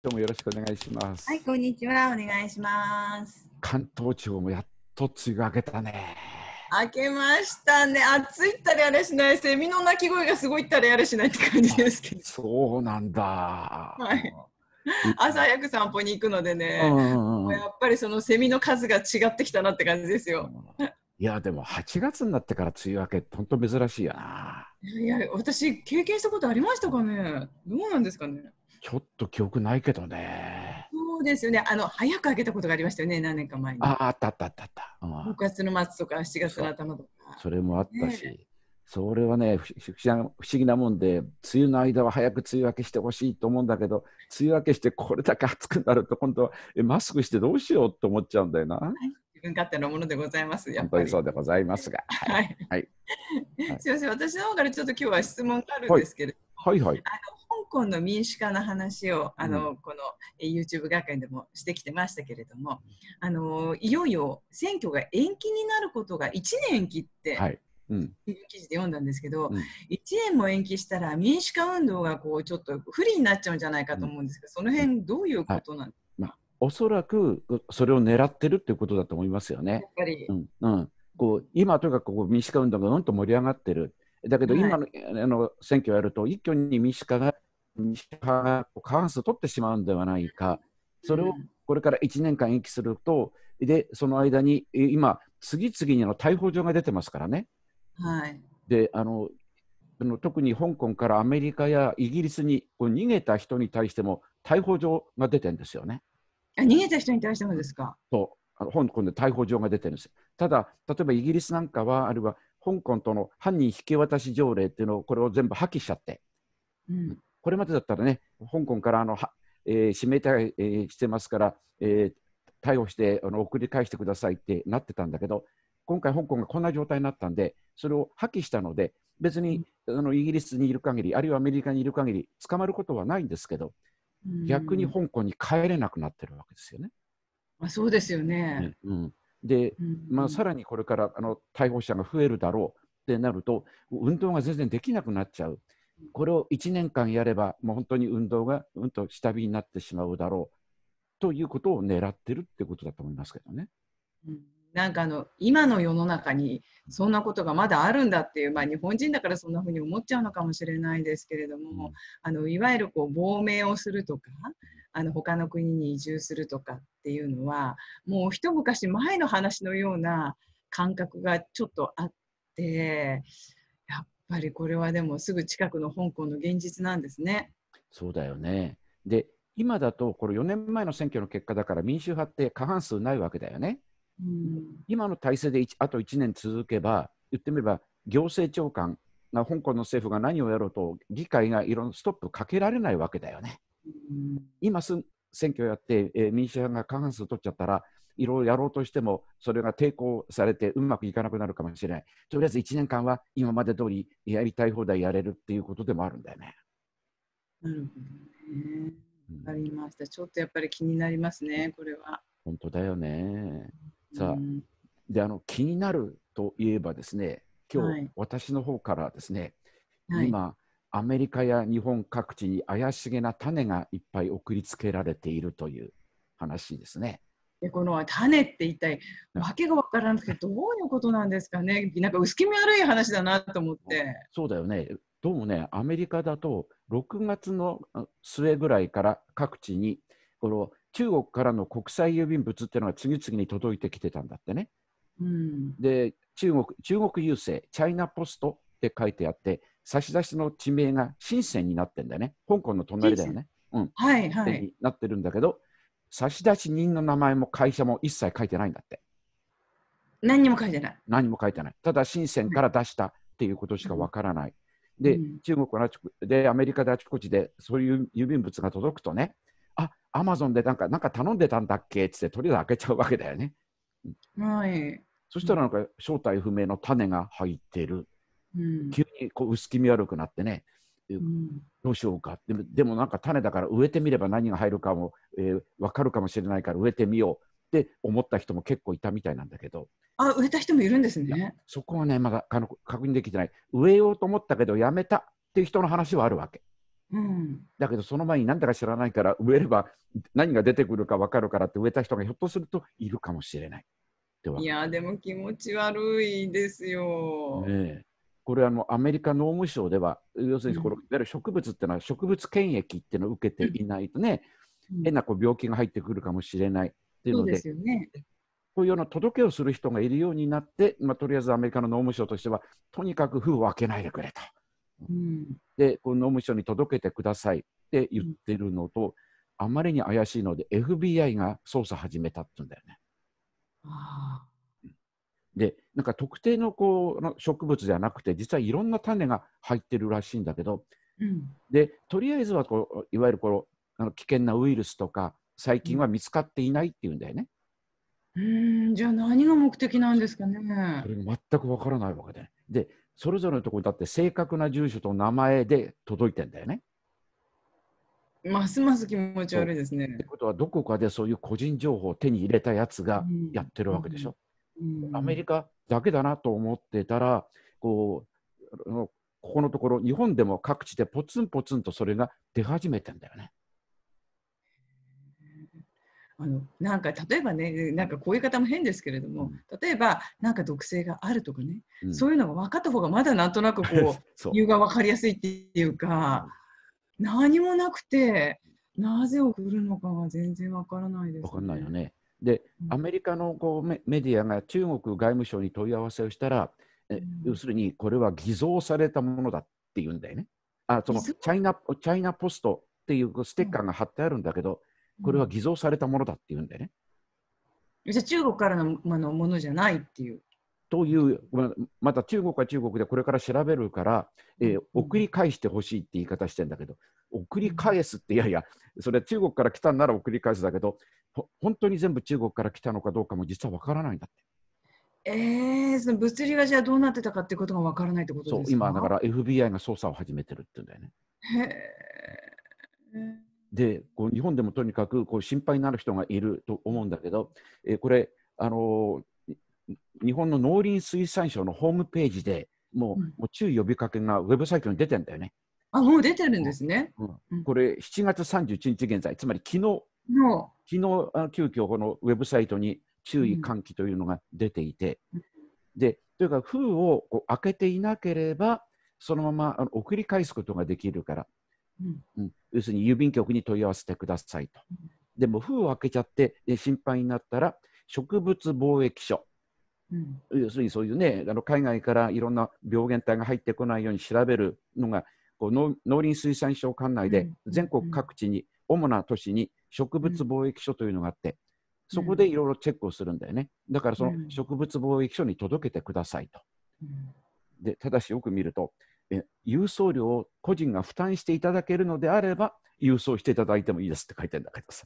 今日もよろしくお願いします。はい、こんにちは。お願いします。関東地方もやっと梅雨が明けたね。明けましたね。暑いったりあれしない、セミの鳴き声がすごいったりあれしないって感じですけど。そうなんだ。はい。朝早く散歩に行くのでね、うんうん、やっぱりそのセミの数が違ってきたなって感じですよ。いやでも8月になってから梅雨明け本当珍しいやな。いや私経験したことありましたかね。どうなんですかね。ちょっと記憶ないけどね。そうですよね。あの早く上げたことがありましたよね。何年か前に。ああったあったあったあった。6月の末とか7月の頭とか。それもあったし、ね、それはね不思議なもんで、梅雨の間は早く梅雨明けしてほしいと思うんだけど、梅雨明けしてこれだけ暑くなると本当はえマスクしてどうしようと思っちゃうんだよな。はい自分勝手なものでございます。やっぱりそうでございますが。はい。はい、はい、すみません、私の方からちょっと今日は質問があるんですけれどはいはい。香港の民主化の話をあの、うん、この YouTube 学園でもしてきてましたけれどもあのいよいよ選挙が延期になることが1年延期って、はいうん、記事で読んだんですけど、うん、1年も延期したら民主化運動がこうちょっと不利になっちゃうんじゃないかと思うんですけど、その辺どういうことなんですか、はいまあ、おそらくそれを狙ってるっていうことだと思いますよね。やっぱり、うんこう今とにかくこう民主化運動がうんと盛り上がってる。だけど今の,、あの選挙をやると一挙に民主化が民主派が過半数取ってしまうんではないかそれをこれから1年間延期すると、うん、でその間に今次々にの逮捕状が出てますからね。はい、であの特に香港からアメリカやイギリスにこう逃げた人に対しても逮捕状が出てるんですよね。逃げた人に対してもですかそうあの香港で逮捕状が出てるんです。ただ、例えばイギリスなんかは、あるいは香港との犯人引き渡し条例っていうのをこれを全部破棄しちゃって、うん、これまでだったらね香港からあのは、えー、指名手配、えー、してますから、えー、逮捕してあの送り返してくださいってなってたんだけど今回香港がこんな状態になったんでそれを破棄したので別に、うん、あのイギリスにいる限りあるいはアメリカにいる限り捕まることはないんですけど逆に香港に帰れなくなってるわけですよね。あそうですよね、うん、で、まあ、さらにこれからあの逮捕者が増えるだろうってなると運動が全然できなくなっちゃうこれを1年間やればもう本当に運動がうんと下火になってしまうだろうということを狙ってるってことだと思いますけどね。うんなんかあの今の世の中にそんなことがまだあるんだっていう、まあ、日本人だからそんなふうに思っちゃうのかもしれないですけれども、うん、あのいわゆるこう亡命をするとかあの他の国に移住するとかっていうのはもう一昔前の話のような感覚がちょっとあってやっぱりこれはでもすぐ近くの香港の現実なんですね。そうだよねで今だとこれ4年前の選挙の結果だから民主派って過半数ないわけだよね。うん、今の体制であと1年続けば言ってみれば行政長官が香港の政府が何をやろうと議会がいろんなストップかけられないわけだよね。今す選挙やって、えー、民主派が過半数取っちゃったら、いろいろやろうとしても、それが抵抗されてうまくいかなくなるかもしれない。とりあえず1年間は今まで通りやりたい放題やれるっていうことでもあるんだよね。なるほどね。わかりました。ちょっとやっぱり気になりますね、これは。本当だよね。さあ、であの気になるといえばですね、今日、私の方からですね、はい、今、アメリカや日本各地に怪しげな種がいっぱい送りつけられているという話ですね。でこの種って一体わけが分からなくてどういうことなんですかね なんか薄気味悪い話だなと思ってそうだよねどうもねアメリカだと6月の末ぐらいから各地にこの中国からの国際郵便物っていうのが次々に届いてきてたんだってね、うん、で中国中国郵政チャイナポストって書いてあって差出の地名が深センになってんだよね。香港の隣だよね。うん。はいはい。なってるんだけど、差出人の名前も会社も一切書いてないんだって。何にも書いてない。何も書いてない。ただ深センから出したっていうことしかわからない。で、うん、中国はでアメリカであちこちでそういう郵便物が届くとね、あアマゾンでなんかなんか頼んでたんだっけっつってとりあえず開けちゃうわけだよね。はい。そしたらなんか正体不明の種が入ってる急にこう薄気味悪くなってね、うん、どうしようかでもでもなんか種だから植えてみれば何が入るかも、えー、分かるかもしれないから植えてみようって思った人も結構いたみたいなんだけどあ植えた人もいるんですねそこはねまだ確認できてない植えようと思ったけどやめたっていう人の話はあるわけ。うん、だけどその前に何だか知らないから植えれば何が出てくるか分かるからって植えた人がひょっとするといるかもしれない。いやでも気持ち悪いですよ。ねこれあのアメリカ農務省では要するにこのいわゆる植物っていうのは植物検疫っていうのを受けていないとね、うん、変なこう病気が入ってくるかもしれないっていうので。ね、こういうような届けをする人がいるようになって、まあ、とりあえずアメリカの農務省としてはとにかく封を開けないでくれと、うん、でこの農務省に届けてくださいって言ってるのと、うん、あまりに怪しいので FBI が捜査始めたって言うんだよね。でなんか特定のこう植物じゃなくて実はいろんな種が入ってるらしいんだけど、うん、でとりあえずはこういわゆるこのあの危険なウイルスとか細菌は見つかっていないっていうんだよね。うんじゃあ何が目的なんですかね。それ全くわからないわけで。でそれぞれのところだって正確な住所と名前で届いてんだよね。ますます気持ち悪いですね。ってことはどこかでそういう個人情報を手に入れたやつがやってるわけでしょ。うんうん、アメリカだけだなと思ってたら、こう、ここのところ、日本でも各地でポツンポツンとそれが出始めてんだよね。あのなんか例えばねなんかこういう方も変ですけれども、例えばなんか毒性があるとかね、うん、そういうのが分かった方がまだなんとなくこう 理由が分かりやすいっていうか何もなくてなぜ送るのかが全然分からないです、ね、分かんないよね。で、アメリカのこうメディアが中国外務省に問い合わせをしたら、要するにこれは偽造されたものだっていうんだよね。あそのチャイナチャイナポストっていうステッカーが貼ってあるんだけど、これは偽造されたものだっていうんだよね。じゃ中国からののものじゃないっていう。というまた中国は中国でこれから調べるから、えー、送り返してほしいって言い方してんだけど送り返すっていやいやそれ中国から来たんなら送り返すだけど本当に全部中国から来たのかどうかも実はわからないんだって。えー、その物理がじゃあどうなってたかってことがわからないってことですかそう今だから FBI が捜査を始めてるって言うんだよね。へでこう日本でもとにかくこう心配になる人がいると思うんだけど、えー、これ、あのー、日本の農林水産省のホームページでもううん、もう注意呼びかけがウェブサイトに出てんだよね。あもう出てるんですね、うん、これ7月31日現在つまり昨日昨日急遽このウェブサイトに注意喚起というのが出ていて、うん、でというか封をこう開けていなければそのままあの送り返すことができるから、うんうん、要するに郵便局に問い合わせてくださいと。でも封を開けちゃって心配になったら植物貿易所、うん、要するにそういうねあの海外からいろんな病原体が入ってこないように調べるのがこう農林水産省管内で全国各地に、主な都市に植物貿易所というのがあって、そこでいろいろチェックをするんだよね。だからその植物貿易所に届けてくださいと。でただしよく見るとえ、郵送料を個人が負担していただけるのであれば、郵送していただいてもいいですって書いてるんだけどさ。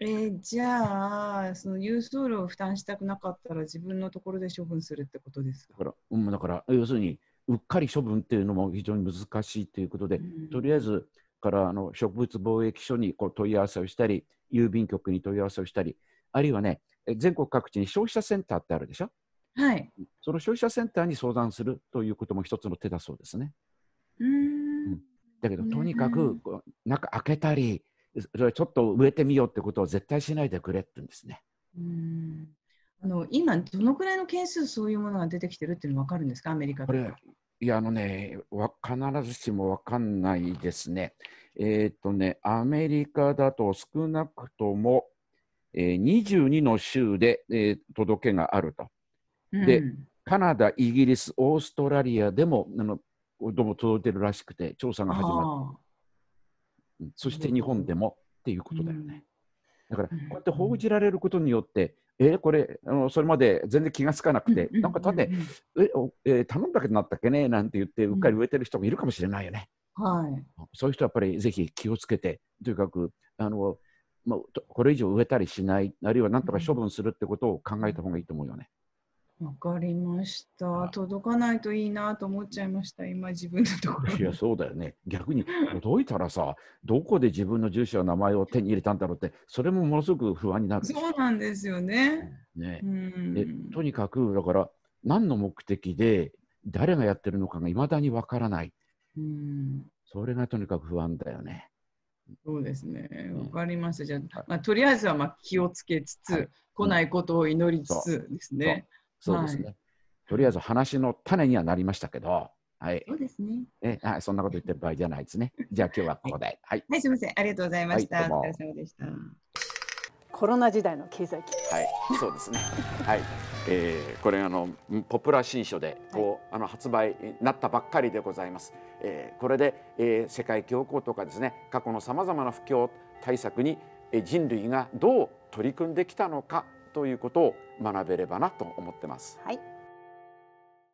えー、じゃあ、その郵送料を負担したくなかったら、自分のところで処分するってことですかだから、うん、だから要するに、うっかり処分っていうのも非常に難しいということで、うん、とりあえず、からあの植物貿易所にこう問い合わせをしたり、郵便局に問い合わせをしたり、あるいはね、全国各地に消費者センターってあるでしょ、はい、その消費者センターに相談するということも一つの手だそうですね。うん、だけど、とにかく中開けたり、それちょっと植えてみようってことは絶対しないでくれって言うんですね。うんあの今、どのくらいの件数、そういうものが出てきてるっていうの分かるんですか、アメリカこれ、いや、あのね、わ必ずしも分かんないですね。えっ、とね、アメリカだと少なくとも、えー、22の州で、えー、届けがあると。で、うん、カナダ、イギリス、オーストラリアでもあのどうも届いてるらしくて、調査が始まる。そして日本でもっていうことだよね。だから、こうやって報じられることによって、うん、えー、これあの、それまで全然気がつかなくて、うん、なんかただ、ね、ええー、頼んだけどなったっけねなんて言って、うっかり植えてる人もいるかもしれないよね。はい、そういう人はやっぱりぜひ気をつけて、とにかくあの、まあ、これ以上植えたりしない、あるいはなんとか処分するってことを考えた方がいいと思うよね。わかりました。届かないといいなと思っちゃいました、今、自分のところ。いや、そうだよね。逆に届いたらさ、どこで自分の住所や名前を手に入れたんだろうって、それもものすごく不安になるそうなんですよね。ねとにかく、だから、何の目的で、誰がやってるのかがいまだにわからない。うんそれがとにかく不安だよね。そうですね、わかりました。じゃあ、まあ、とりあえずはまあ気をつけつつ、はい、来ないことを祈りつつですね。うんそうですね、はい、とりあえず話の種にはなりましたけど、はい。そうですね。え、はい、そんなこと言ってる場合じゃないですね。じゃあ今日はここで。はい。はい、すみません。ありがとうございました。はい、お疲れ様でした。コロナ時代の経済危機。はい、そうですね。はい。えー、これあのポプラ新書でこう、はい、あの発売になったばっかりでございます。えー、これで、えー、世界恐慌とかですね過去のさまざまな不況対策に、えー、人類がどう取り組んできたのかということを学べればなと思ってます。はい